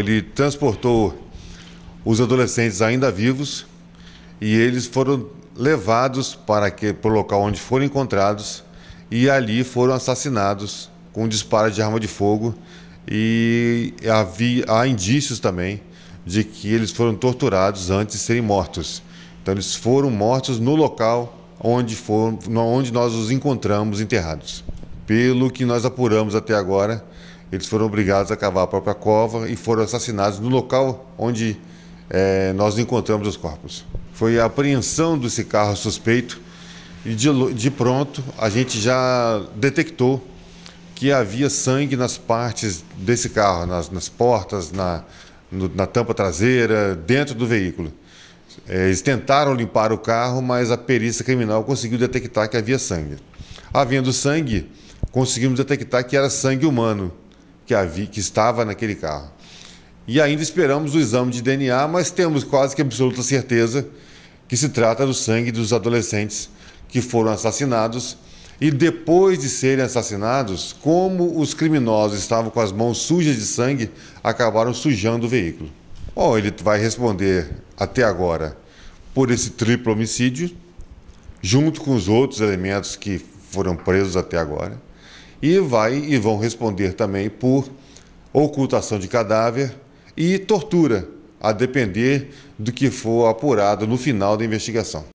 ele transportou os adolescentes ainda vivos e eles foram levados para que, para o local onde foram encontrados e ali foram assassinados com um disparo de arma de fogo e havia, há indícios também de que eles foram torturados antes de serem mortos. Então eles foram mortos no local onde, foram, onde nós os encontramos enterrados. Pelo que nós apuramos até agora, eles foram obrigados a cavar a própria cova e foram assassinados no local onde é, nós encontramos os corpos. Foi a apreensão desse carro suspeito e de, de pronto a gente já detectou que havia sangue nas partes desse carro, nas, nas portas, na, no, na tampa traseira, dentro do veículo. Eh, eles tentaram limpar o carro, mas a perícia criminal conseguiu detectar que havia sangue. Havendo sangue, conseguimos detectar que era sangue humano que, havia, que estava naquele carro. E ainda esperamos o exame de DNA, mas temos quase que absoluta certeza que se trata do sangue dos adolescentes que foram assassinados. E depois de serem assassinados, como os criminosos estavam com as mãos sujas de sangue, acabaram sujando o veículo. Bom, ele vai responder até agora por esse triplo homicídio, junto com os outros elementos que foram presos até agora e vai e vão responder também por ocultação de cadáver e tortura, a depender do que for apurado no final da investigação.